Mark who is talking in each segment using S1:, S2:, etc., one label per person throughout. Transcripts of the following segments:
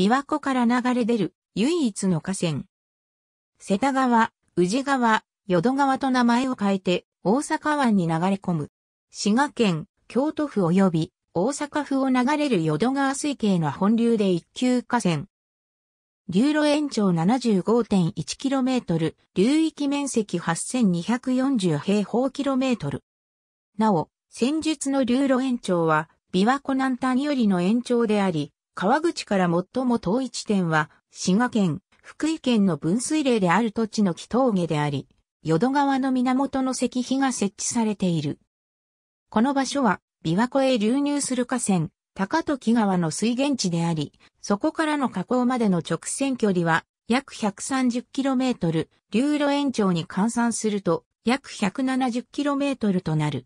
S1: 琵琶湖から流れ出る唯一の河川。瀬田川、宇治川、淀川と名前を変えて大阪湾に流れ込む。滋賀県、京都府及び大阪府を流れる淀川水系の本流で一級河川。流路延長 75.1km、流域面積8240平方キロメートル。なお、戦術の流路延長は、琵琶湖南端よりの延長であり、川口から最も遠い地点は、滋賀県、福井県の分水嶺である土地の木峠であり、淀川の源の石碑が設置されている。この場所は、琵琶湖へ流入する河川、高時川の水源地であり、そこからの河口までの直線距離は約 130km、流路延長に換算すると約 170km となる。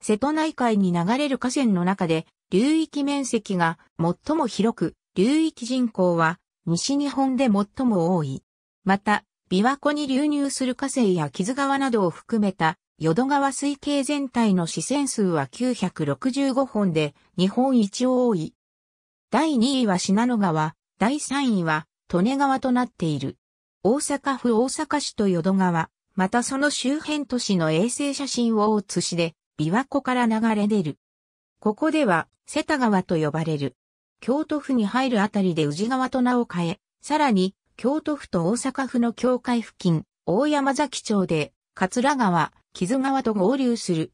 S1: 瀬戸内海に流れる河川の中で流域面積が最も広く、流域人口は西日本で最も多い。また、琵琶湖に流入する河川や木津川などを含めた淀川水系全体の視線数は965本で日本一多い。第2位は信濃川、第3位は利根川となっている。大阪府大阪市と淀川、またその周辺都市の衛星写真を写しで、琵琶湖から流れ出る。ここでは、瀬田川と呼ばれる。京都府に入るあたりで宇治川と名を変え、さらに、京都府と大阪府の境界付近、大山崎町で、桂川、木津川と合流する。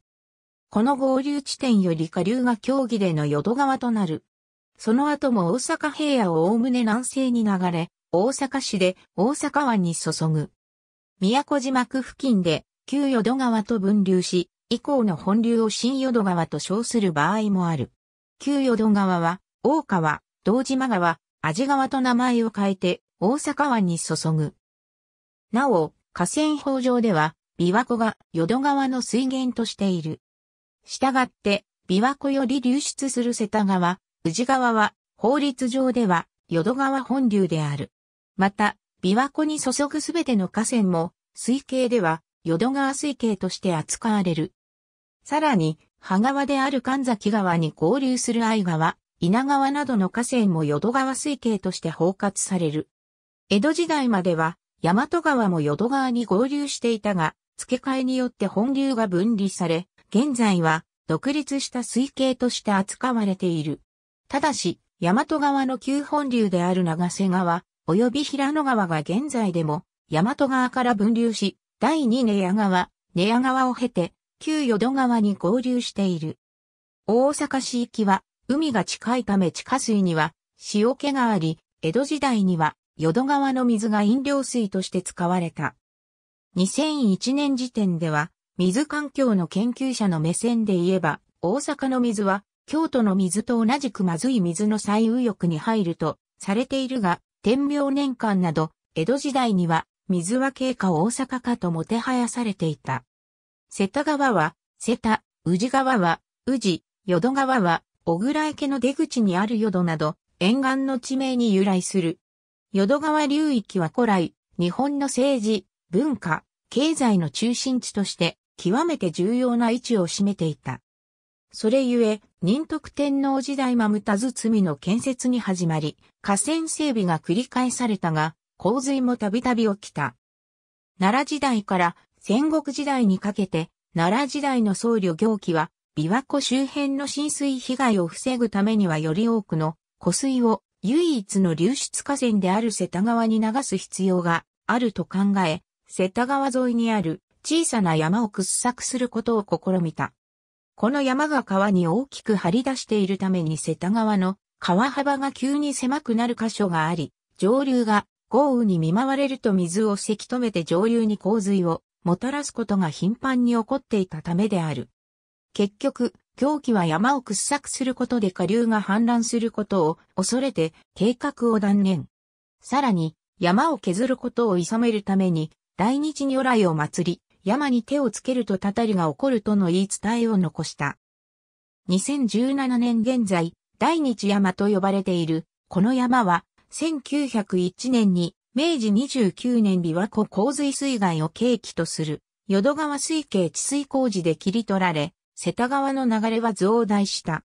S1: この合流地点より下流が競技での淀川となる。その後も大阪平野をおおむね南西に流れ、大阪市で大阪湾に注ぐ。宮古島区付近で旧淀川と分流し、以降の本流を新淀川と称する場合もある。旧淀川は、大川、道島川、安治川と名前を変えて、大阪湾に注ぐ。なお、河川法上では、琵琶湖が淀川の水源としている。したがって、琵琶湖より流出する瀬田川、宇治川は、法律上では、淀川本流である。また、琵琶湖に注ぐすべての河川も、水系では、淀川水系として扱われる。さらに、羽川である神崎川に合流する愛川、稲川などの河川も淀川水系として包括される。江戸時代までは、大和川も淀川に合流していたが、付け替えによって本流が分離され、現在は独立した水系として扱われている。ただし、大和川の旧本流である長瀬川、及び平野川が現在でも、大和川から分流し、第二寝屋川、寝屋川を経て、旧淀川に合流している。大阪市域は海が近いため地下水には塩気があり、江戸時代には淀川の水が飲料水として使われた。2001年時点では水環境の研究者の目線で言えば大阪の水は京都の水と同じくまずい水の最右翼に入るとされているが、天明年間など江戸時代には水は経過大阪かともてはやされていた。瀬田川は、瀬田、宇治川は、宇治、淀川は、小倉池の出口にある淀など、沿岸の地名に由来する。淀川流域は古来、日本の政治、文化、経済の中心地として、極めて重要な位置を占めていた。それゆえ、仁徳天皇時代まむたず罪の建設に始まり、河川整備が繰り返されたが、洪水もたびたび起きた。奈良時代から戦国時代にかけて、奈良時代の僧侶行基は、琵琶湖周辺の浸水被害を防ぐためにはより多くの湖水を唯一の流出河川である瀬田川に流す必要があると考え、瀬田川沿いにある小さな山を掘削することを試みた。この山が川に大きく張り出しているために瀬田川の川幅が急に狭くなる箇所があり、上流が豪雨に見舞われると水をせき止めて上流に洪水をもたらすことが頻繁に起こっていたためである。結局、狂気は山を掘削することで下流が氾濫することを恐れて計画を断念。さらに、山を削ることを諌めるために、大日如来を祭り、山に手をつけるとたたりが起こるとの言い伝えを残した。2017年現在、大日山と呼ばれている、この山は、1901年に明治29年琵琶湖洪水水害を契機とする、淀川水系治水工事で切り取られ、瀬田川の流れは増大した。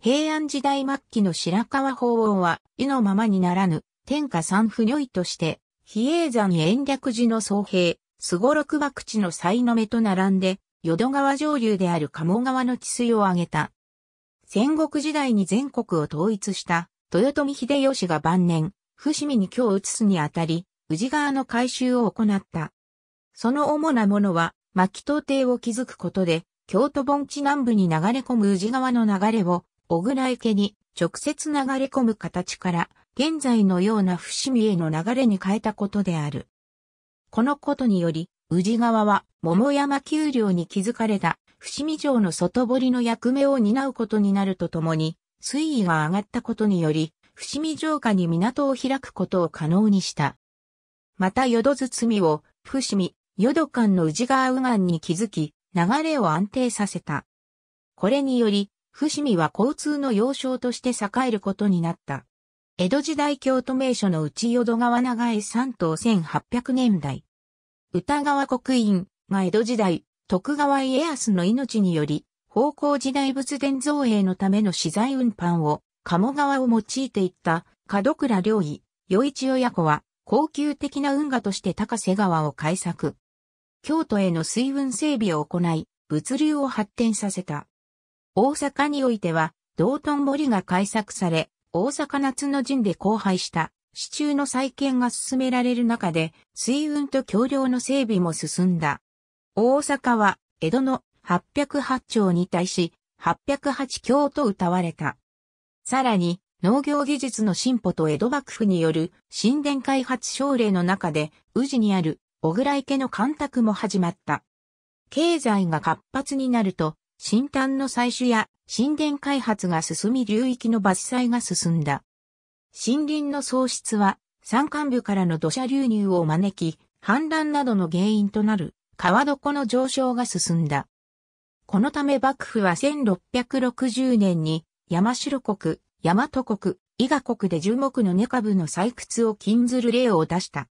S1: 平安時代末期の白川法王は、湯のままにならぬ、天下三不如意として、比叡山延暦寺の僧兵、すごろく博地の才の目と並んで、淀川上流である鴨川の治水を挙げた。戦国時代に全国を統一した、豊臣秀吉が晩年、伏見に今日移すにあたり、宇治川の改修を行った。その主なものは、牧東邸を築くことで、京都盆地南部に流れ込む宇治川の流れを、小倉池に直接流れ込む形から、現在のような伏見への流れに変えたことである。このことにより、宇治川は桃山丘陵に築かれた伏見城の外堀の役目を担うことになるとともに、水位が上がったことにより、伏見城下に港を開くことを可能にした。また淀みを伏見、淀間の宇治川右岸に築き、流れを安定させた。これにより、伏見は交通の要衝として栄えることになった。江戸時代京都名所の内淀川長江山島1800年代。歌川刻印が江戸時代、徳川家康の命により、方向時代仏殿造営のための資材運搬を鴨川を用いていった門倉良医、与一親子は高級的な運河として高瀬川を開削。京都への水運整備を行い、物流を発展させた。大阪においては、道頓堀が開削され、大阪夏の陣で荒廃した市中の再建が進められる中で、水運と橋梁の整備も進んだ。大阪は、江戸の808町に対し、808京と謳われた。さらに、農業技術の進歩と江戸幕府による神殿開発奨励の中で、宇治にある小倉池の干拓も始まった。経済が活発になると、新炭の採取や神殿開発が進み流域の伐採が進んだ。森林の喪失は山間部からの土砂流入を招き、氾濫などの原因となる川床の上昇が進んだ。このため幕府は1660年に山城国、大和国、伊賀国で樹木の根株の採掘を禁ずる例を出した。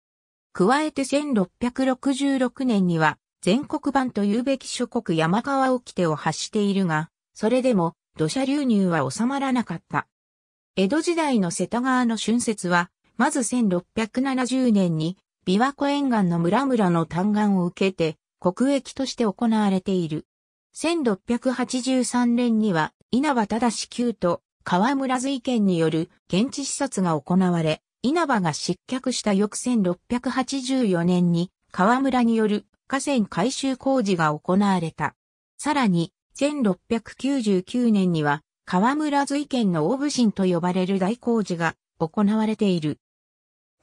S1: 加えて1666年には、全国版と言うべき諸国山川沖手を発しているが、それでも土砂流入は収まらなかった。江戸時代の瀬田川の春節は、まず1670年に、琵琶湖沿岸の村々の嘆願を受けて、国益として行われている。1683年には、稲葉忠旧と河村瑞賢による現地視察が行われ、稲葉が失脚した翌1684年に河村による河川改修工事が行われた。さらに、1699年には河村瑞賢の大部神と呼ばれる大工事が行われている。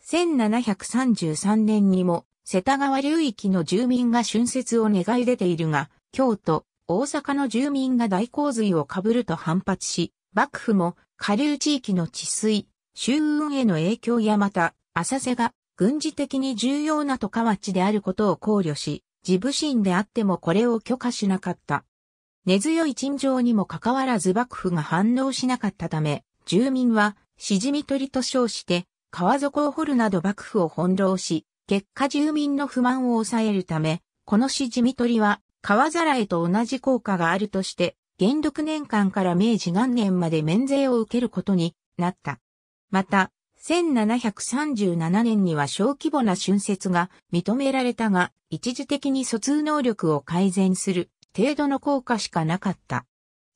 S1: 1733年にも世田川流域の住民が春節を願い出ているが、京都、大阪の住民が大洪水をかぶると反発し、幕府も下流地域の治水、周運への影響やまた、浅瀬が軍事的に重要なと川地であることを考慮し、自部神であってもこれを許可しなかった。根強い陳情にもかかわらず幕府が反応しなかったため、住民は、しじみ取りと称して、川底を掘るなど幕府を翻弄し、結果住民の不満を抑えるため、このしじみ取りは川皿へと同じ効果があるとして、元禄年間から明治元年まで免税を受けることになった。また、1737年には小規模な春節が認められたが、一時的に疎通能力を改善する程度の効果しかなかった。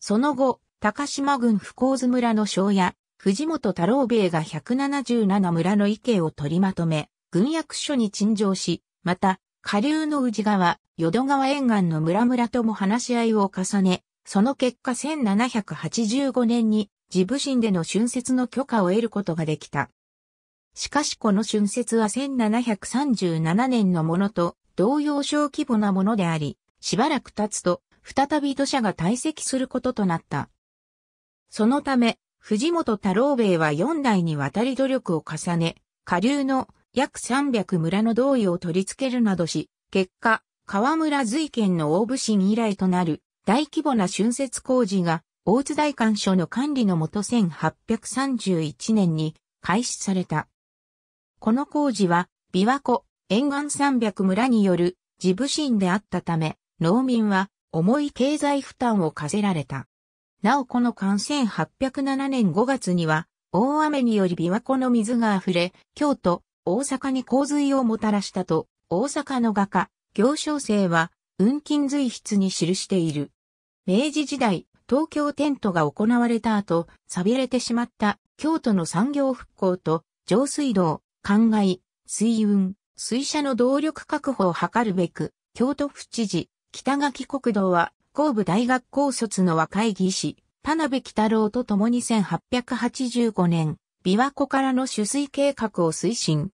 S1: その後、高島郡福津村の庄屋、藤本太郎兵衛が177村の意見を取りまとめ、軍役所に陳情し、また、下流の宇治川、淀川沿岸の村々とも話し合いを重ね、その結果1785年に自部神での春節の許可を得ることができた。しかしこの春節は1737年のものと同様小規模なものであり、しばらく経つと再び土砂が堆積することとなった。そのため、藤本太郎兵衛は4代にわたり努力を重ね、下流の約300村の同意を取り付けるなどし、結果、河村瑞賢の大武神以来となる大規模な浚渫工事が大津大官所の管理のもと1831年に開始された。この工事は琵琶湖沿岸300村による自武審であったため、農民は重い経済負担を課せられた。なおこの間1807年5月には、大雨により琵琶湖の水が溢れ、京都、大阪に洪水をもたらしたと、大阪の画家、行商生は、運金随筆に記している。明治時代、東京テントが行われた後、錆びれてしまった京都の産業復興と、上水道、灌漑、水運、水車の動力確保を図るべく、京都府知事、北垣国道は、神戸大学高卒の若い技師、田辺北郎と共に1885年、琵琶湖からの取水計画を推進。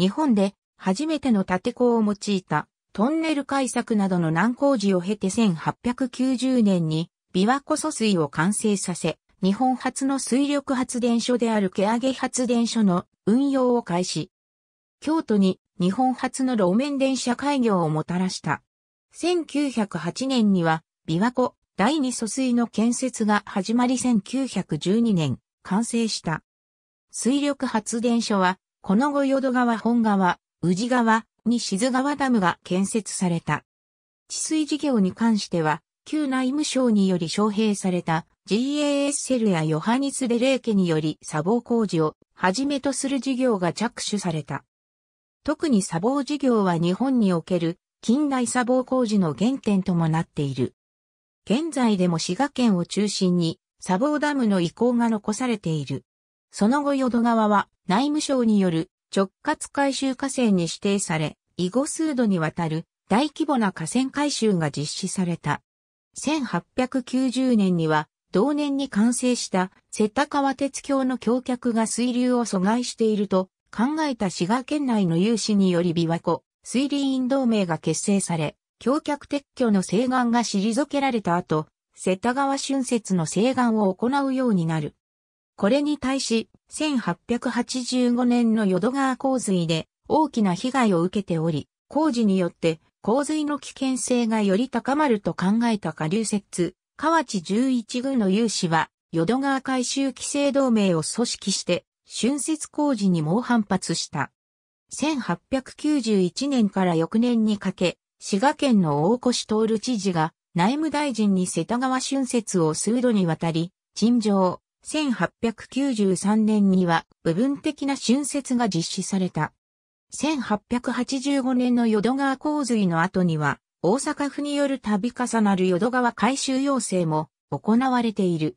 S1: 日本で初めての縦坑を用いたトンネル開削などの難工事を経て1890年に琵琶湖疎水を完成させ、日本初の水力発電所であるケアゲ発電所の運用を開始。京都に日本初の路面電車開業をもたらした。1908年には琵琶湖第二疎水の建設が始まり1912年完成した。水力発電所はこの後淀川本川、宇治川、に静川ダムが建設された。治水事業に関しては、旧内務省により招聘された GAS セルやヨハニス・デレー家により砂防工事をはじめとする事業が着手された。特に砂防事業は日本における近代砂防工事の原点ともなっている。現在でも滋賀県を中心に砂防ダムの遺構が残されている。その後淀川は内務省による直轄回収河川に指定され、以後数度にわたる大規模な河川回収が実施された。1890年には同年に完成した瀬田川鉄橋の橋脚が水流を阻害していると考えた滋賀県内の有志により琵琶湖水利院同盟が結成され、橋脚撤去の請願が退けられた後、瀬田川春節の請願を行うようになる。これに対し、1885年の淀川洪水で大きな被害を受けており、工事によって洪水の危険性がより高まると考えた下流説、河内11軍の有志は、淀川改修規制同盟を組織して、春節工事に猛反発した。1891年から翌年にかけ、滋賀県の大越徹知事が内務大臣に世田川春節を数度にわたり、陳情、1893年には部分的な浚渫が実施された。1885年の淀川洪水の後には、大阪府による度重なる淀川改修要請も行われている。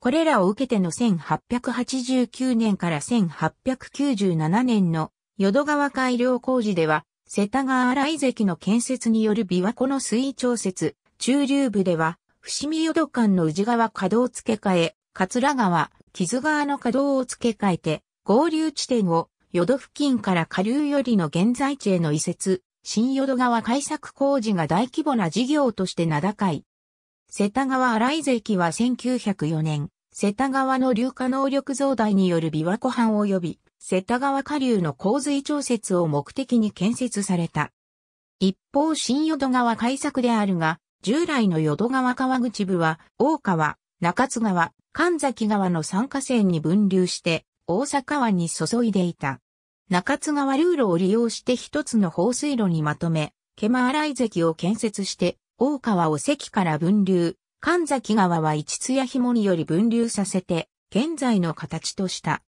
S1: これらを受けての1889年から1897年の淀川改良工事では、世田川荒井関の建設による琵琶湖の水位調節、中流部では、伏見淀間の宇治川稼働付け替え、桂川、木津川の稼働を付け替えて、合流地点を、淀付近から下流よりの現在地への移設、新淀川開削工事が大規模な事業として名高い。瀬田川荒井駅は1904年、瀬田川の流下能力増大による琵琶湖畔及び、瀬田川下流の洪水調節を目的に建設された。一方、新淀川開削であるが、従来の淀川川口部は、大川、中津川、神崎川の三河線に分流して大阪湾に注いでいた。中津川ルールを利用して一つの放水路にまとめ、ケマ洗関を建設して、大川を関から分流、神崎川は一津や紐により分流させて、現在の形とした。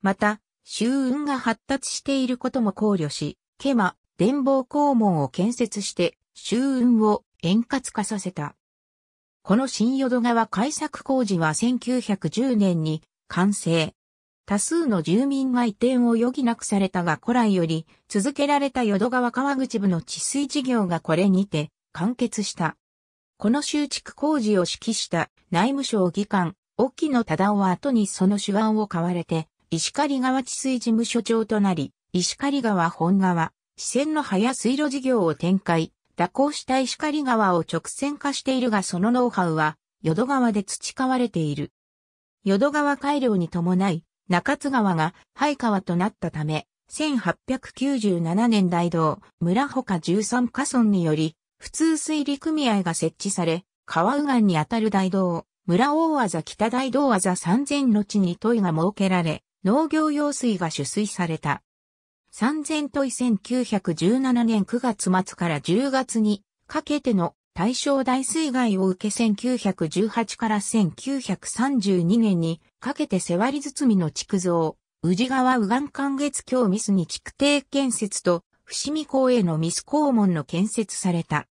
S1: また、周運が発達していることも考慮し、ケマ、電房肛門を建設して、周運を円滑化させた。この新淀川開削工事は1910年に完成。多数の住民が移転を余儀なくされたが古来より続けられた淀川川口部の治水事業がこれにて完結した。この修築工事を指揮した内務省議官、沖野忠夫は後にその手腕を買われて、石狩川治水事務所長となり、石狩川本川、支線の早水路事業を展開、蛇行した石狩川を直線化しているがそのノウハウは、淀川で培われている。淀川改良に伴い、中津川が廃川となったため、1897年大道村か13河村により、普通水利組合が設置され、川右岸にあたる大道村大技北大道技3000の地に問いが設けられ、農業用水が取水された。三千問い1917年9月末から10月にかけての大正大水害を受け1918から1932年にかけて世割包みの築造、宇治川右岸間月橋ミスに築堤建設と伏見港へのミス港門の建設された。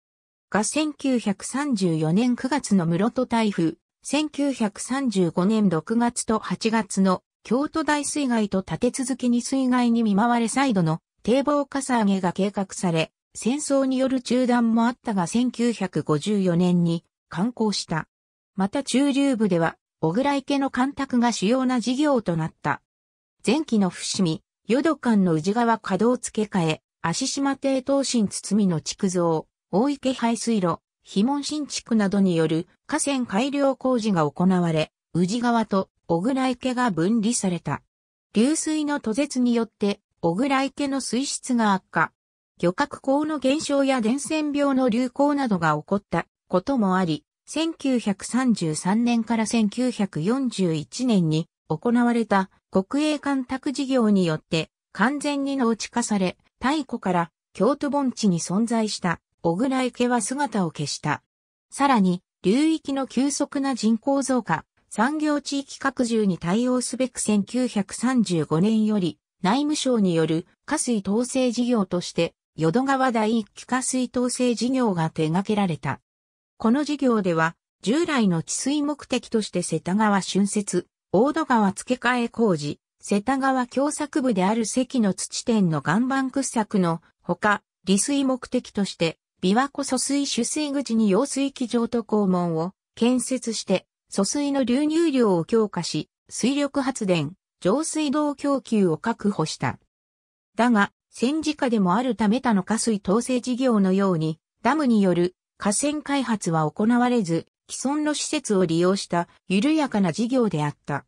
S1: が1934年9月の室戸台風、1935年6月と8月の京都大水害と立て続けに水害に見舞われ再度の堤防かさ上げが計画され、戦争による中断もあったが1954年に完工した。また中流部では、小倉池の干拓が主要な事業となった。前期の伏見、淀間の宇治川稼働付け替え、足島低東新堤の築造、大池排水路、肥門新築などによる河川改良工事が行われ、宇治川と小倉池が分離された。流水の途絶によって、小倉池の水質が悪化。漁獲口の減少や伝染病の流行などが起こったこともあり、1933年から1941年に行われた国営干拓事業によって完全に農地化され、太古から京都盆地に存在した小倉池は姿を消した。さらに、流域の急速な人口増加、産業地域拡充に対応すべく1935年より内務省による下水統制事業として淀川第一期下水統制事業が手掛けられた。この事業では従来の治水目的として瀬田川浚渫、大戸川付け替え工事、瀬田川共作部である関の土店の岩盤掘削のほか、利水目的として、琵琶湖疎水取水口に用水機場と肛門を建設して、疎水の流入量を強化し、水力発電、上水道供給を確保した。だが、戦時下でもあるため他の下水統制事業のように、ダムによる河川開発は行われず、既存の施設を利用した緩やかな事業であった。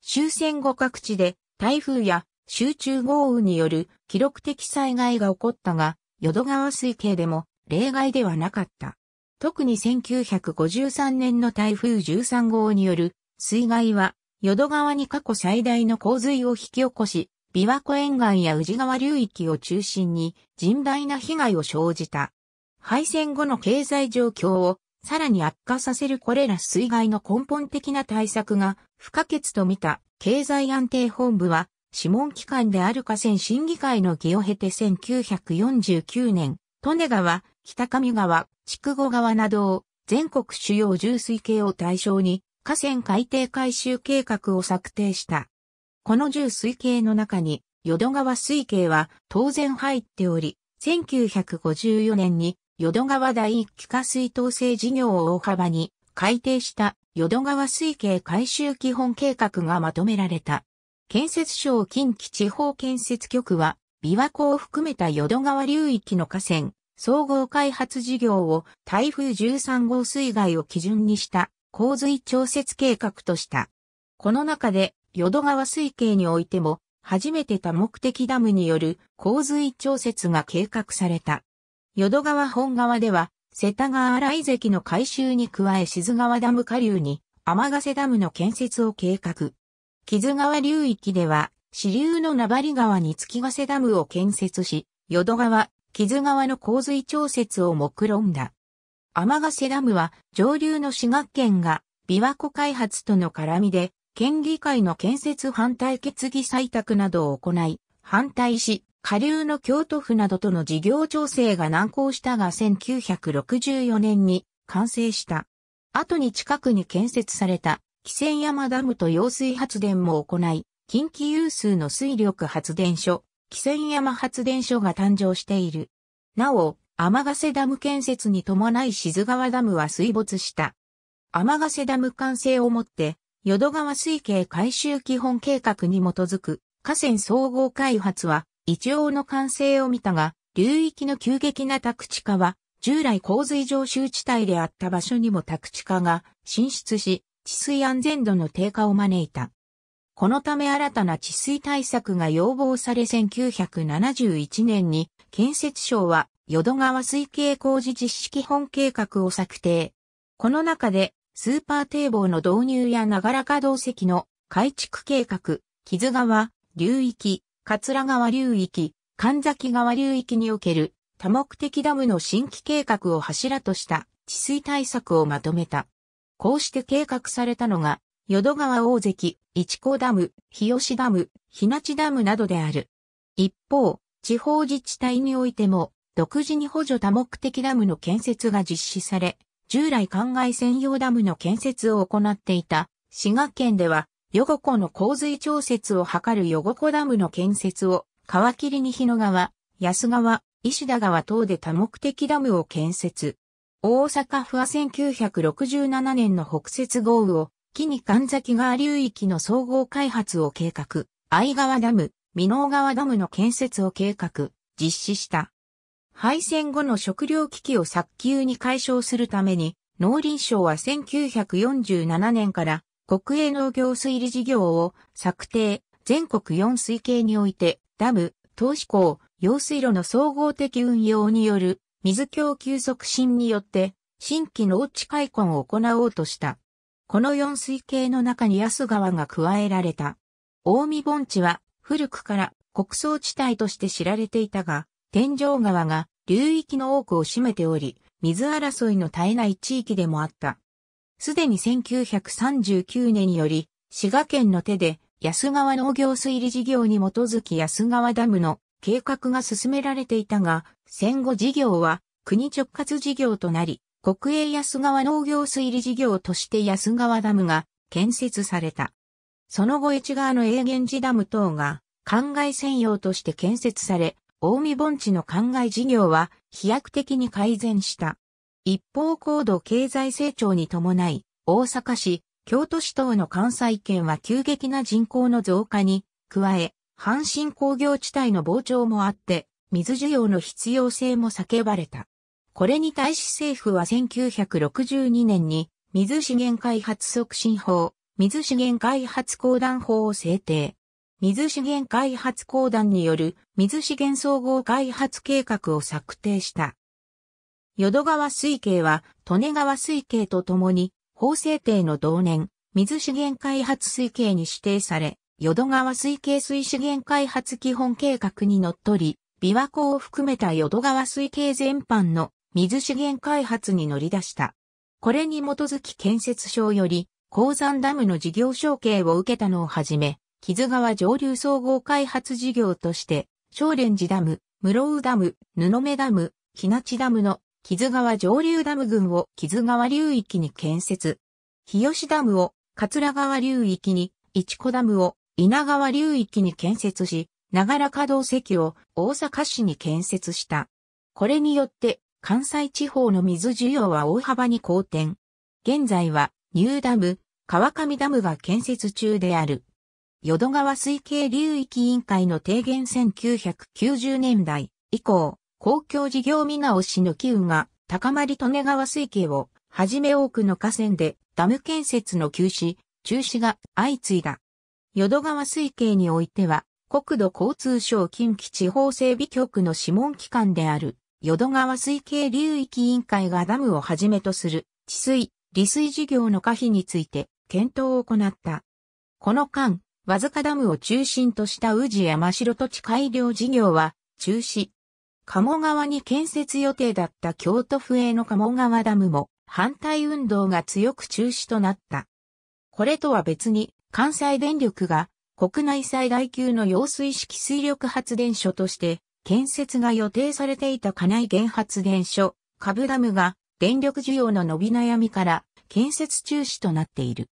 S1: 終戦後各地で台風や集中豪雨による記録的災害が起こったが、淀川水系でも例外ではなかった。特に1953年の台風13号による水害は、淀川に過去最大の洪水を引き起こし、琵琶湖沿岸や宇治川流域を中心に甚大な被害を生じた。敗戦後の経済状況をさらに悪化させるこれら水害の根本的な対策が不可欠と見た経済安定本部は諮問機関である河川審議会の議を経て1949年、利根川、北上川、筑後川などを全国主要重水系を対象に河川海底改修計画を策定した。この重水系の中に淀川水系は当然入っており、1954年に淀川第一気化水統制事業を大幅に改定した淀川水系改修基本計画がまとめられた。建設省近畿地方建設局は、琵琶湖を含めた淀川流域の河川、総合開発事業を台風13号水害を基準にした洪水調節計画とした。この中で、淀川水系においても、初めて多目的ダムによる洪水調節が計画された。淀川本川では、瀬田川荒井関の改修に加え志津川ダム下流に、天ヶ瀬ダムの建設を計画。木津川流域では、支流の名張川に月ヶ瀬ダムを建設し、淀川、木津川の洪水調節を目論んだ。天ヶ瀬ダムは上流の滋賀県が琵琶湖開発との絡みで県議会の建設反対決議採択などを行い、反対し、下流の京都府などとの事業調整が難航したが1964年に完成した。後に近くに建設された、汽船山ダムと揚水発電も行い、近畿有数の水力発電所、気仙山発電所が誕生している。なお、天瀬ダム建設に伴い静川ダムは水没した。天瀬ダム完成をもって、淀川水系改修基本計画に基づく河川総合開発は一応の完成を見たが、流域の急激な宅地化は、従来洪水常習地帯であった場所にも宅地化が進出し、治水安全度の低下を招いた。このため新たな治水対策が要望され1971年に建設省は淀川水系工事実施基本計画を策定。この中でスーパー堤防の導入や長らか動石の改築計画、木津川流域、桂川流域、神崎川流域における多目的ダムの新規計画を柱とした治水対策をまとめた。こうして計画されたのが淀川大関、一コダム、日吉ダム、日立ダムなどである。一方、地方自治体においても、独自に補助多目的ダムの建設が実施され、従来灌漑専用ダムの建設を行っていた、滋賀県では、余呉湖の洪水調節を図る余呉湖ダムの建設を、川切に日野川、安川、石田川等で多目的ダムを建設。大阪府は1967年の北雪豪雨を木に神崎川流域の総合開発を計画、愛川ダム、美濃川ダムの建設を計画、実施した。敗戦後の食糧危機を早急に解消するために、農林省は1947年から国営農業水利事業を策定、全国4水系において、ダム、投資港、用水路の総合的運用による水供給促進によって、新規農地開墾を行おうとした。この四水系の中に安川が加えられた。大見盆地は古くから国葬地帯として知られていたが、天井川が流域の多くを占めており、水争いの絶えない地域でもあった。すでに1939年により、滋賀県の手で安川農業水利事業に基づき安川ダムの計画が進められていたが、戦後事業は国直轄事業となり、国営安川農業水利事業として安川ダムが建設された。その後越川の永源寺ダム等が灌漑専用として建設され、大見盆地の灌漑事業は飛躍的に改善した。一方高度経済成長に伴い、大阪市、京都市等の関西圏は急激な人口の増加に加え、阪神工業地帯の膨張もあって、水需要の必要性も叫ばれた。これに対し政府は1962年に水資源開発促進法、水資源開発公団法を制定。水資源開発公団による水資源総合開発計画を策定した。淀川水系は利根川水系とともに法制定の同年、水資源開発水系に指定され、淀川水系水資源開発基本計画にのっとり、琵琶湖を含めた淀川水系全般の水資源開発に乗り出した。これに基づき建設省より、鉱山ダムの事業承継を受けたのをはじめ、木津川上流総合開発事業として、少蓮寺ダム、室生ダム、布目ダム、日立ダムの木津川上流ダム群を木津川流域に建設。日吉ダムを桂川流域に、市子ダムを稲川流域に建設し、長良稼働石を大阪市に建設した。これによって関西地方の水需要は大幅に好転。現在は、ニューダム、川上ダムが建設中である。淀川水系流域委員会の提言1990年代以降、公共事業見直しの機運が高まり利根川水系をはじめ多くの河川でダム建設の休止、中止が相次いだ。淀川水系においては、国土交通省近畿地方整備局の諮問機関である淀川水系流域委員会がダムをはじめとする治水、利水事業の可否について検討を行った。この間、わずかダムを中心とした宇治山城土地改良事業は中止。鴨川に建設予定だった京都府営の鴨川ダムも反対運動が強く中止となった。これとは別に関西電力が国内最大級の揚水式水力発電所として建設が予定されていた金井原発電所、株ダムが電力需要の伸び悩みから建設中止となっている。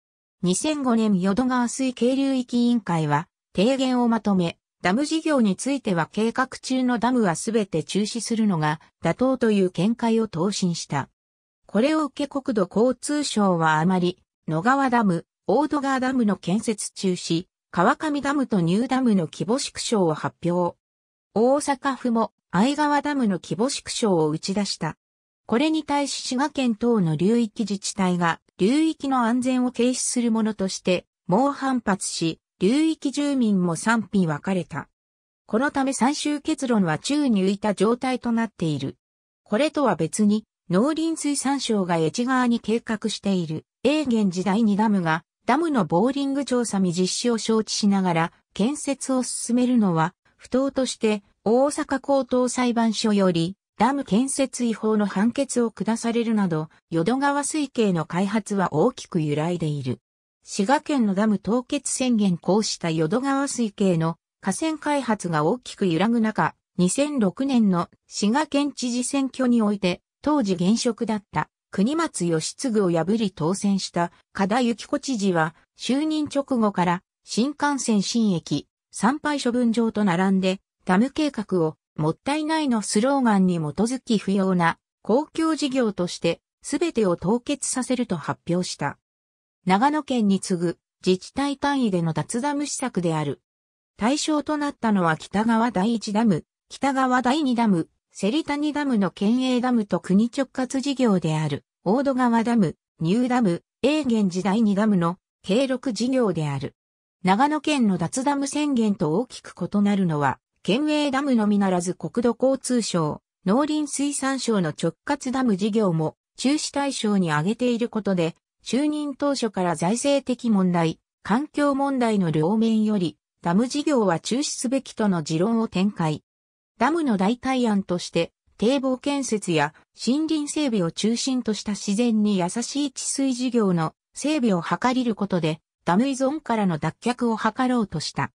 S1: 2005年淀川水系流域委員会は提言をまとめ、ダム事業については計画中のダムはすべて中止するのが妥当という見解を答申した。これを受け国土交通省はあまり、野川ダム、大戸川ダムの建設中止、川上ダムとニューダムの規模縮小を発表。大阪府も相川ダムの規模縮小を打ち出した。これに対し滋賀県等の流域自治体が流域の安全を軽視するものとして猛反発し、流域住民も賛否分かれた。このため最終結論は宙に浮いた状態となっている。これとは別に、農林水産省が越川に計画している、永元時代にダムが、ダムのボーリング調査未実施を承知しながら、建設を進めるのは、不当として、大阪高等裁判所より、ダム建設違法の判決を下されるなど、淀川水系の開発は大きく揺らいでいる。滋賀県のダム凍結宣言こうした淀川水系の河川開発が大きく揺らぐ中、2006年の滋賀県知事選挙において、当時現職だった国松義継を破り当選した加田幸子知事は、就任直後から新幹線新駅、参拝処分場と並んで、ダム計画を、もったいないのスローガンに基づき不要な公共事業としてすべてを凍結させると発表した。長野県に次ぐ自治体単位での脱ダム施策である。対象となったのは北側第一ダム、北側第二ダム、セリタニダムの県営ダムと国直轄事業である、大戸川ダム、ニューダム、永元寺第二ダムの計6事業である。長野県の脱ダム宣言と大きく異なるのは、県営ダムのみならず国土交通省、農林水産省の直轄ダム事業も中止対象に挙げていることで、就任当初から財政的問題、環境問題の両面より、ダム事業は中止すべきとの持論を展開。ダムの代替案として、堤防建設や森林整備を中心とした自然に優しい治水事業の整備を図りることで、ダム依存からの脱却を図ろうとした。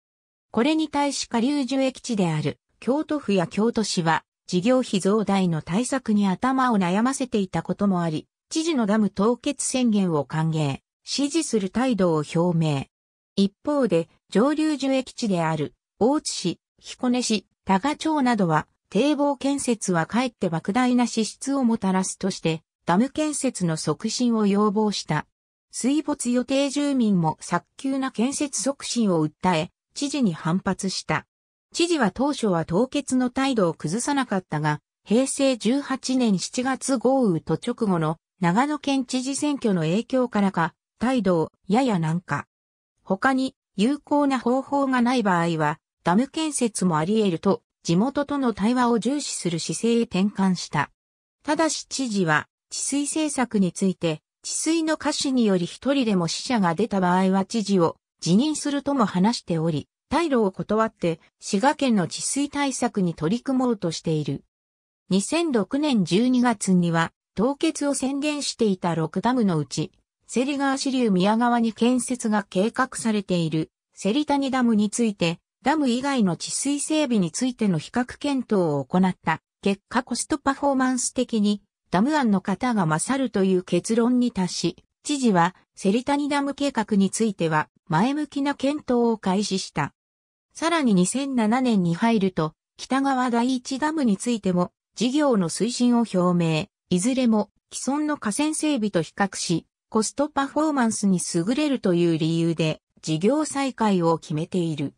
S1: これに対し下流受益地である京都府や京都市は事業費増大の対策に頭を悩ませていたこともあり、知事のダム凍結宣言を歓迎、支持する態度を表明。一方で、上流受益地である大津市、彦根市、多賀町などは、堤防建設はかえって莫大な支出をもたらすとして、ダム建設の促進を要望した。水没予定住民も早急な建設促進を訴え、知事に反発した。知事は当初は凍結の態度を崩さなかったが、平成18年7月豪雨と直後の長野県知事選挙の影響からか、態度をやや軟化。他に有効な方法がない場合は、ダム建設もあり得ると、地元との対話を重視する姿勢へ転換した。ただし知事は、治水政策について、治水の歌手により一人でも死者が出た場合は知事を辞任するとも話しており、退路を断って滋賀県の治水対策に取り組もうとしている。2006年12月には凍結を宣言していた6ダムのうち、セリ川支流宮川に建設が計画されているセリ谷ダムについて、ダム以外の治水整備についての比較検討を行った結果コストパフォーマンス的にダム案の方が勝るという結論に達し、知事はセリタニダム計画については前向きな検討を開始した。さらに2007年に入ると、北側第一ダムについても事業の推進を表明、いずれも既存の河川整備と比較し、コストパフォーマンスに優れるという理由で事業再開を決めている。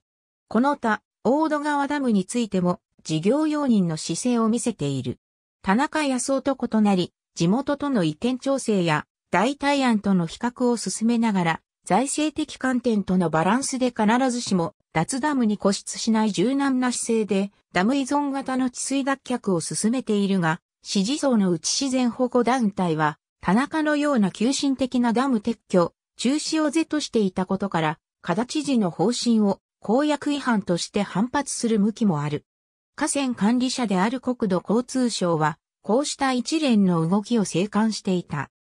S1: この他、大戸川ダムについても事業容認の姿勢を見せている。田中康夫と異なり、地元との意見調整や代替案との比較を進めながら、財政的観点とのバランスで必ずしも脱ダムに固執しない柔軟な姿勢で、ダム依存型の治水脱却を進めているが、支持層の内自然保護団体は、田中のような急進的なダム撤去、中止を是としていたことから、k a 知事の方針を公約違反として反発する向きもある。河川管理者である国土交通省は、こうした一連の動きを静観していた。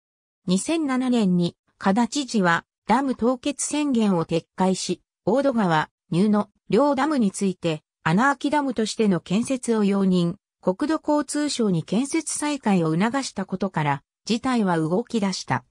S1: 2007年に、加田知事は、ダム凍結宣言を撤回し、大戸川、乳野、両ダムについて、穴開きダムとしての建設を容認、国土交通省に建設再開を促したことから、事態は動き出した。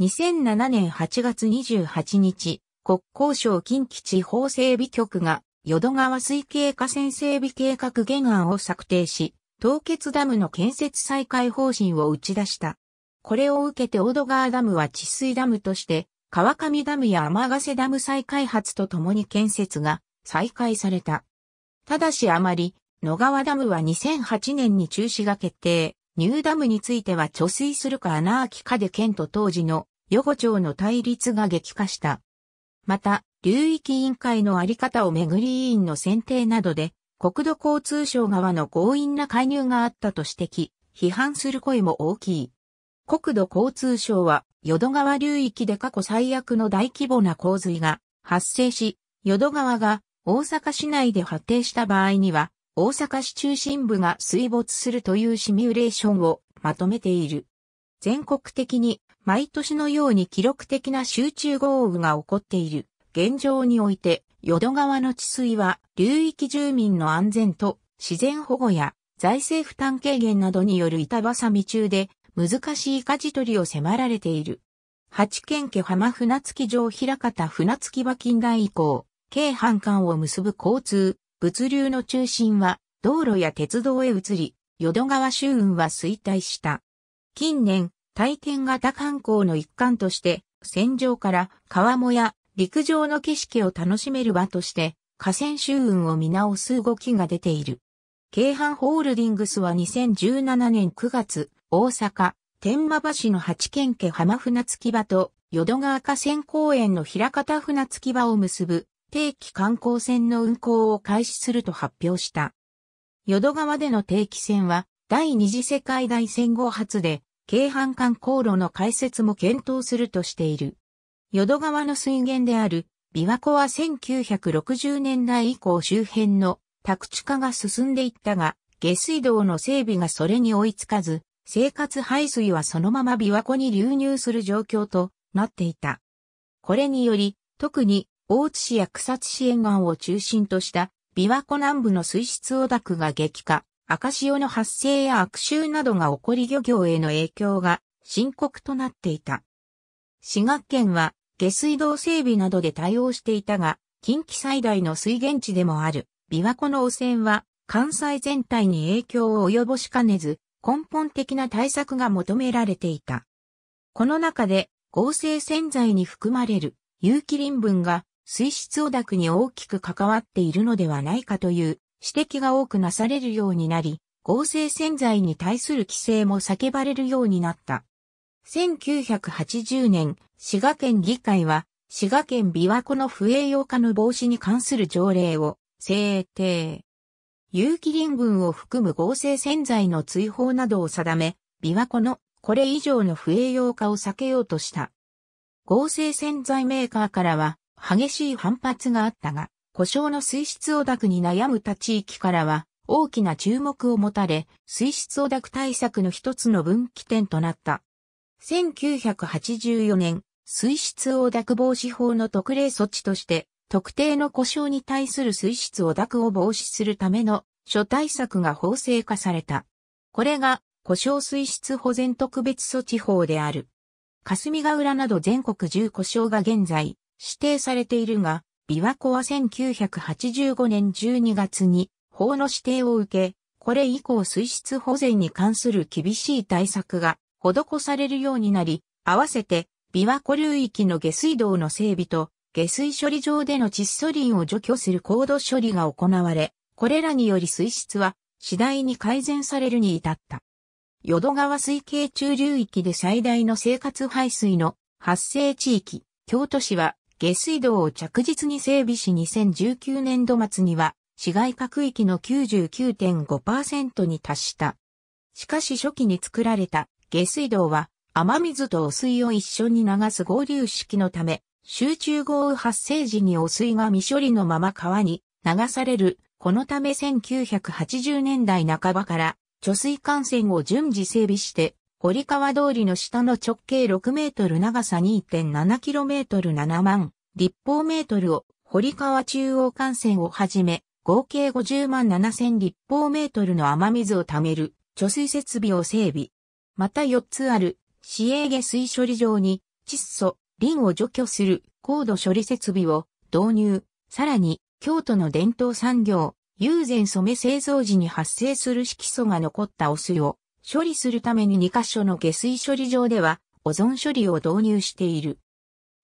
S1: 2007年8月28日、国交省近畿地方整備局が淀川水系河川整備計画原案を策定し、凍結ダムの建設再開方針を打ち出した。これを受けて大戸川ダムは治水ダムとして、川上ダムや天ヶ瀬ダム再開発とともに建設が再開された。ただしあまり、野川ダムは2008年に中止が決定、ニューダムについては貯水するか穴あきかで県と当時の横町の対立が激化した。また、流域委員会のあり方をめぐり委員の選定などで、国土交通省側の強引な介入があったと指摘、批判する声も大きい。国土交通省は、淀川流域で過去最悪の大規模な洪水が発生し、淀川が大阪市内で発展した場合には、大阪市中心部が水没するというシミュレーションをまとめている。全国的に毎年のように記録的な集中豪雨が起こっている。現状において、淀川の治水は流域住民の安全と自然保護や財政負担軽減などによる板挟み中で難しい舵取りを迫られている。八県家浜船月城平方船月場近代以降、京阪間を結ぶ交通、物流の中心は道路や鉄道へ移り、淀川周運は衰退した。近年、体験型観光の一環として、戦場から川もや陸上の景色を楽しめる場として、河川周運を見直す動きが出ている。京阪ホールディングスは2017年9月、大阪、天満橋の八軒家浜船着場と、淀川河川公園の平方船着場を結ぶ、定期観光船の運航を開始すると発表した。淀川での定期船は、第二次世界大戦後初で、京阪観光路の開設も検討するとしている。淀川の水源である、琵琶湖は1960年代以降周辺の宅地化が進んでいったが、下水道の整備がそれに追いつかず、生活排水はそのまま琵琶湖に流入する状況となっていた。これにより、特に大津市や草津市沿岸を中心とした琵琶湖南部の水質汚濁が激化、赤潮の発生や悪臭などが起こり漁業への影響が深刻となっていた。滋賀県は下水道整備などで対応していたが、近畿最大の水源地でもある、琵琶湖の汚染は、関西全体に影響を及ぼしかねず、根本的な対策が求められていた。この中で、合成洗剤に含まれる有機リン分が水質汚濁に大きく関わっているのではないかという指摘が多くなされるようになり、合成洗剤に対する規制も叫ばれるようになった。1980年、滋賀県議会は、滋賀県琵琶湖の不栄養化の防止に関する条例を制定。有機林群分を含む合成洗剤の追放などを定め、琵琶湖のこれ以上の不栄養化を避けようとした。合成洗剤メーカーからは激しい反発があったが、故障の水質汚濁に悩む他地域からは大きな注目を持たれ、水質汚濁対策の一つの分岐点となった。1984年、水質汚濁防止法の特例措置として、特定の故障に対する水質汚濁を防止するための諸対策が法制化された。これが故障水質保全特別措置法である。霞ヶ浦など全国10故障が現在指定されているが、琵琶湖は1985年12月に法の指定を受け、これ以降水質保全に関する厳しい対策が施されるようになり、合わせて、琵琶湖流域の下水道の整備と、下水処理場での窒素林を除去する高度処理が行われ、これらにより水質は次第に改善されるに至った。淀川水系中流域で最大の生活排水の発生地域、京都市は下水道を着実に整備し2019年度末には市街各域の99.5%に達した。しかし初期に作られた下水道は雨水と汚水を一緒に流す合流式のため、集中豪雨発生時に汚水が未処理のまま川に流される。このため1980年代半ばから貯水幹線を順次整備して、堀川通りの下の直径6メートル長さ 2.7km 7万立方メートルを堀川中央幹線をはじめ、合計50万7000立方メートルの雨水を貯める貯水設備を整備。また4つある、市営下水処理場に、窒素、リンを除去する高度処理設備を導入、さらに、京都の伝統産業、友禅染め製造時に発生する色素が残ったお水を処理するために2カ所の下水処理場ではオゾン処理を導入している。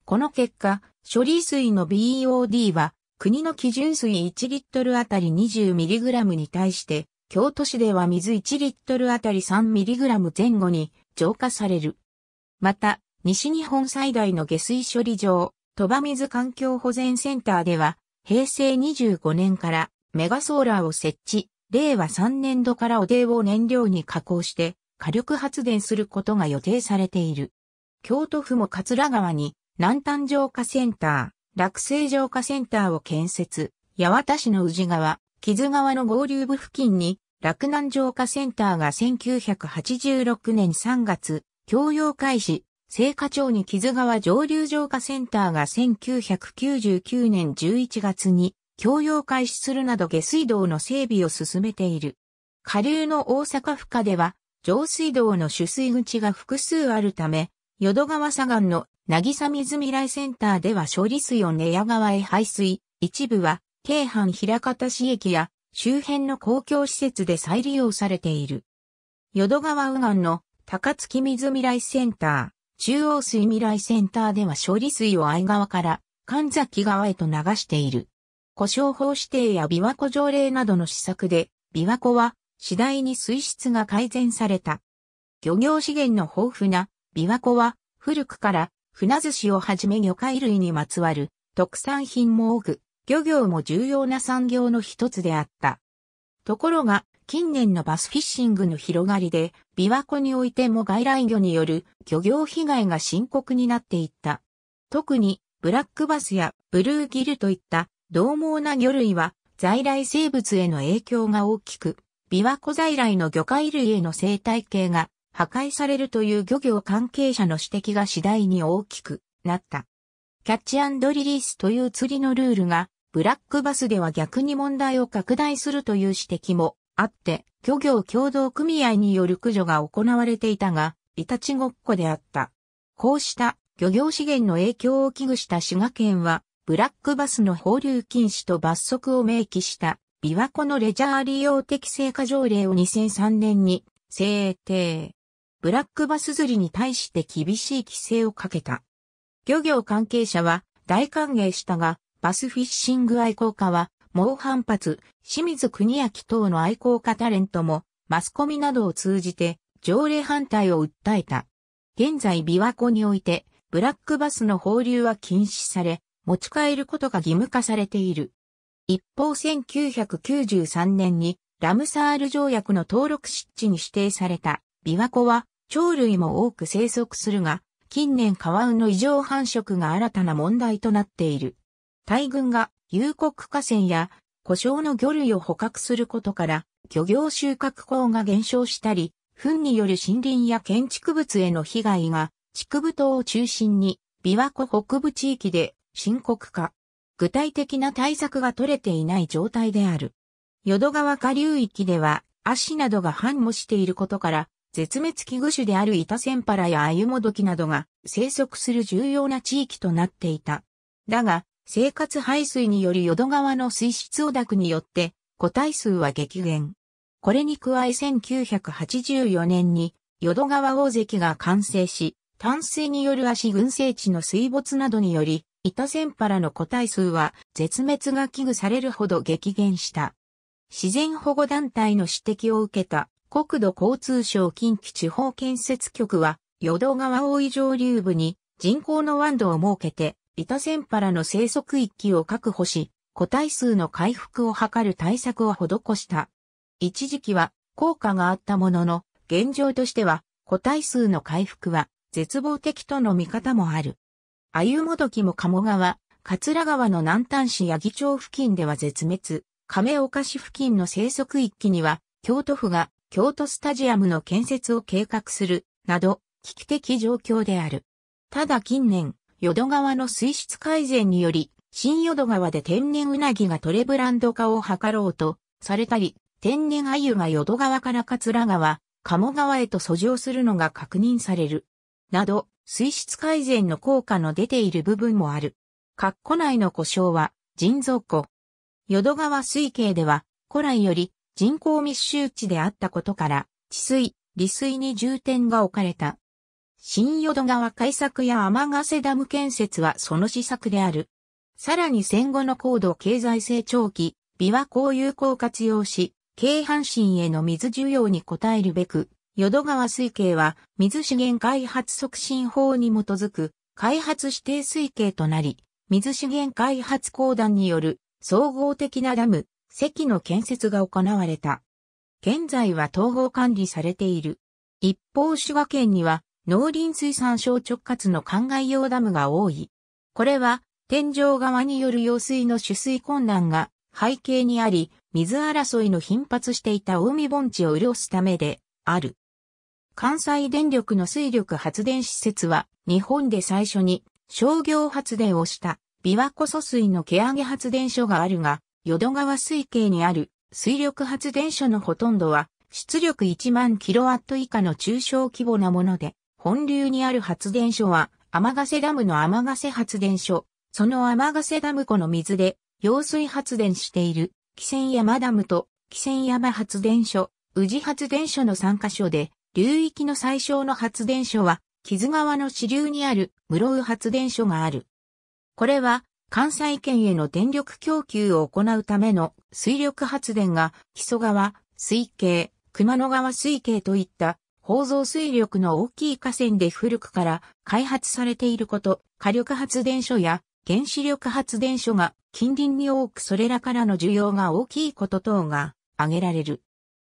S1: この結果、処理水の BOD は国の基準水1リットルあたり 20mg に対して京都市では水1リットルあたり3ミリグラム前後に浄化される。また、西日本最大の下水処理場、鳥羽水環境保全センターでは、平成25年からメガソーラーを設置、令和3年度からお泥を燃料に加工して火力発電することが予定されている。京都府も桂川に南端浄化センター、落成浄化センターを建設、八幡市の宇治川、木津川の合流部付近に洛南浄化センターが1986年3月、供用開始、聖火町に木津川上流浄化センターが1999年11月に、供用開始するなど下水道の整備を進めている。下流の大阪府下では、上水道の取水口が複数あるため、淀川左岸の渚水未来センターでは処理水を寝屋川へ排水、一部は、京阪平方市駅や周辺の公共施設で再利用されている。淀川右岸の高槻水未来センター、中央水未来センターでは処理水を愛川から神崎川へと流している。故障法指定や琵琶湖条例などの施策で、琵琶湖は次第に水質が改善された。漁業資源の豊富な琵琶湖は古くから船寿司をはじめ魚介類にまつわる特産品も多く、漁業も重要な産業の一つであった。ところが、近年のバスフィッシングの広がりで、琵琶湖においても外来魚による漁業被害が深刻になっていった。特に、ブラックバスやブルーギルといった獰猛な魚類は在来生物への影響が大きく、琵琶湖在来の魚介類への生態系が破壊されるという漁業関係者の指摘が次第に大きくなった。キャッチリリースという釣りのルールがブラックバスでは逆に問題を拡大するという指摘もあって、漁業協同組合による駆除が行われていたが、いたちごっこであった。こうした漁業資源の影響を危惧した滋賀県は、ブラックバスの放流禁止と罰則を明記した琵琶湖のレジャー利用適正化条例を2003年に制定。ブラックバス釣りに対して厳しい規制をかけた。漁業関係者は大歓迎したが、バスフィッシング愛好家は、猛反発、清水国明等の愛好家タレントも、マスコミなどを通じて、条例反対を訴えた。現在琵琶湖において、ブラックバスの放流は禁止され、持ち帰ることが義務化されている。一方1993年に、ラムサール条約の登録湿地に指定された、琵琶湖は、鳥類も多く生息するが、近年カワウの異常繁殖が新たな問題となっている。大群が有国河川や故障の魚類を捕獲することから、漁業収穫口が減少したり、糞による森林や建築物への被害が、筑部島を中心に、琵琶湖北部地域で深刻化。具体的な対策が取れていない状態である。淀川下流域では、足などが繁茂していることから、絶滅危惧種であるイタセンパラやアユモドキなどが生息する重要な地域となっていた。だが、生活排水により淀川の水質汚濁によって、個体数は激減。これに加え1984年に淀川大関が完成し、淡水による足群生地の水没などにより、板センの個体数は絶滅が危惧されるほど激減した。自然保護団体の指摘を受けた国土交通省近畿地方建設局は、淀川大井上流部に人工のワンドを設けて、板センパラの生息域を確保し、個体数の回復を図る対策を施した。一時期は効果があったものの、現状としては個体数の回復は絶望的との見方もある。アユモドキも鴨川、桂川の南端市や議町付近では絶滅、亀岡市付近の生息域には、京都府が京都スタジアムの建設を計画する、など、危機的状況である。ただ近年、淀川の水質改善により、新淀川で天然うなぎがトレブランド化を図ろうとされたり、天然鮎が淀川から桂川、鴨川へと遡上するのが確認される。など、水質改善の効果の出ている部分もある。括弧内の故障は、人造湖。淀川水系では、古来より人口密集地であったことから、治水、利水に重点が置かれた。新淀川開削や天ヶ瀬ダム建設はその施策である。さらに戦後の高度経済成長期、琵琶湖を有効活用し、京阪神への水需要に応えるべく、淀川水系は水資源開発促進法に基づく開発指定水系となり、水資源開発公団による総合的なダム、石の建設が行われた。現在は統合管理されている。一方滋賀県には農林水産省直轄の灌漑用ダムが多い。これは、天井側による用水の取水困難が背景にあり、水争いの頻発していた大盆地を潤すためである。関西電力の水力発電施設は日本で最初に商業発電をした琵琶湖疎水の毛上げ発電所があるが、淀川水系にある水力発電所のほとんどは出力1万キロワット以下の中小規模なもので、本流にある発電所は、天瀬ダムの天瀬発電所、その天瀬ダム湖の水で、揚水発電している、汽船山ダムと、汽船山発電所、宇治発電所の3カ所で、流域の最小の発電所は、木津川の支流にある室生発電所がある。これは、関西圏への電力供給を行うための水力発電が、木曽川、水系、熊野川水系といった構造水力の大きい河川で古くから開発されていること、火力発電所や原子力発電所が近隣に多くそれらからの需要が大きいこと等が挙げられる。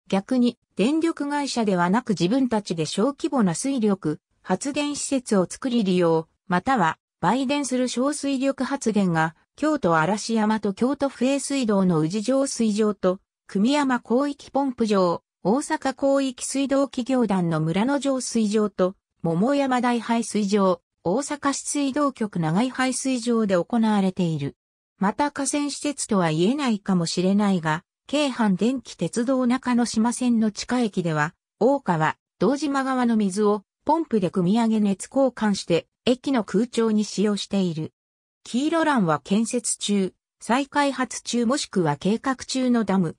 S1: 逆に電力会社ではなく自分たちで小規模な水力発電施設を作り利用、または売電する小水力発電が京都嵐山と京都府営水道の宇治上水場と組山広域ポンプ場、大阪広域水道企業団の村の上水場と、桃山大排水場、大阪市水道局長井排水場で行われている。また河川施設とは言えないかもしれないが、京阪電気鉄道中野島線の地下駅では、大川、道島川の水をポンプで汲み上げ熱交換して駅の空調に使用している。黄色欄は建設中、再開発中もしくは計画中のダム。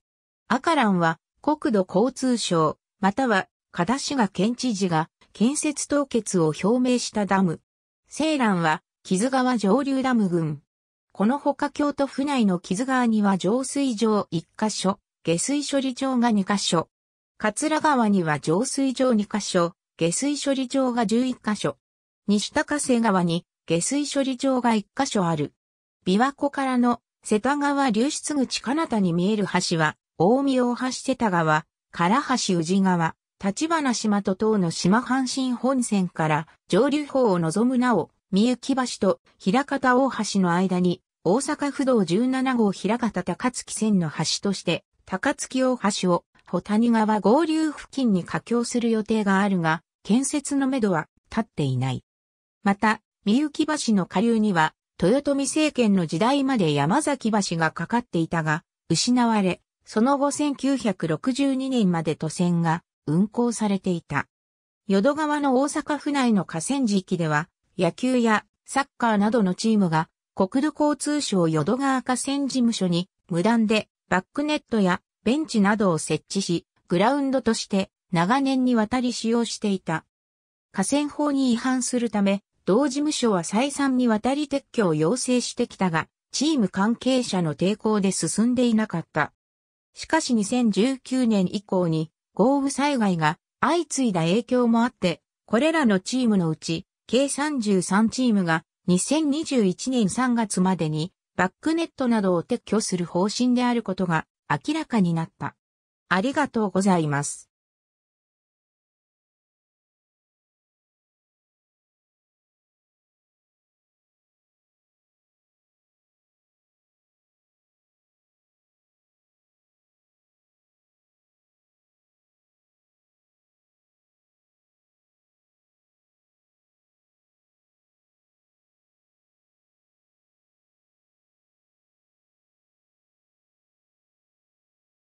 S1: 赤欄は国土交通省、または、加田市が県知事が建設凍結を表明したダム。西蘭は、木津川上流ダム群。このほか京都府内の木津川には浄水場1カ所、下水処理場が2カ所。桂川には浄水場2カ所、下水処理場が11カ所。西高瀬川に下水処理場が1カ所ある。琵琶湖からの瀬田川流出口彼方に見える橋は、大見大橋瀬田川、唐橋宇治川、立花島と等の島阪神本線から上流方を望むなお、三雪橋と平方大橋の間に、大阪府道17号平方高槻線の橋として、高槻大橋を、保谷川合流付近に架橋する予定があるが、建設のめどは立っていない。また、三雪橋の下流には、豊臣政権の時代まで山崎橋がかかっていたが、失われ、その後1962年まで都線が運行されていた。淀川の大阪府内の河川地域では、野球やサッカーなどのチームが国土交通省淀川河川事務所に無断でバックネットやベンチなどを設置し、グラウンドとして長年にわたり使用していた。河川法に違反するため、同事務所は再三にわたり撤去を要請してきたが、チーム関係者の抵抗で進んでいなかった。しかし2019年以降に豪雨災害が相次いだ影響もあって、これらのチームのうち、計33チームが2021年3月までにバックネットなどを撤去する方針であることが明らかになった。ありがとうございます。